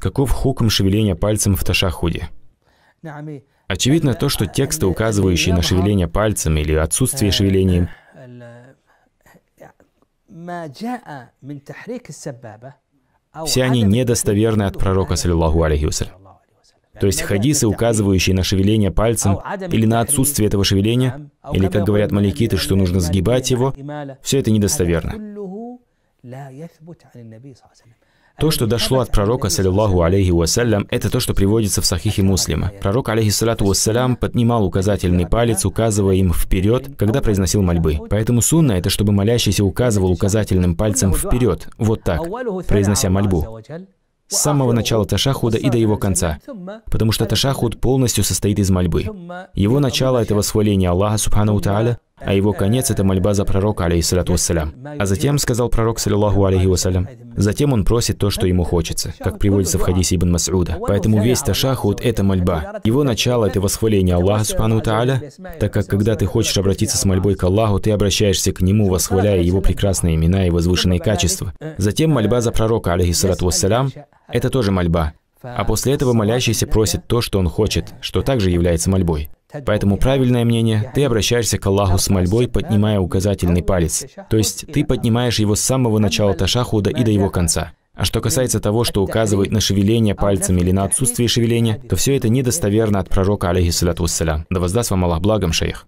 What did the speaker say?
каков хукм шевеления пальцем в ташахуде. Очевидно то, что тексты, указывающие на шевеление пальцем или отсутствие шевеления все они недостоверны от пророка, саллиллаху алейхи То есть хадисы, указывающие на шевеление пальцем или на отсутствие этого шевеления, или, как говорят маликиты, что нужно сгибать его, все это недостоверно. То, что дошло от пророка, саллиллаху алейхи вассалям, это то, что приводится в Сахихе Муслима. Пророк, алейхиссалату вассалям, поднимал указательный палец, указывая им вперед, когда произносил мольбы. Поэтому сунна – это чтобы молящийся указывал указательным пальцем вперед, вот так, произнося мольбу с самого начала ташахуда и до его конца, потому что ташахуд полностью состоит из мольбы. Его начало – это восхваление Аллаха, субхану тааля, а его конец – это мольба за пророка, алейхиссалату вассалям. А затем сказал пророк, саллиллаху алейхи вассалям, затем он просит то, что ему хочется, как приводится в хадисе Ибн Масуда. Поэтому весь ташахуд – это мольба. Его начало – это восхваление Аллаха, субхану тааля, так как когда ты хочешь обратиться с мольбой к Аллаху, ты обращаешься к Нему, восхваляя Его прекрасные имена и возвышенные качества. Затем мольба за пророка, алейхиссалату вассалям, это тоже мольба. А после этого молящийся просит то, что он хочет, что также является мольбой. Поэтому правильное мнение, ты обращаешься к Аллаху с мольбой, поднимая указательный палец. То есть ты поднимаешь его с самого начала ташахуда и до его конца. А что касается того, что указывает на шевеление пальцами или на отсутствие шевеления, то все это недостоверно от пророка, алейхиссалату вассалям. Да воздаст вам Аллах благом, шейх.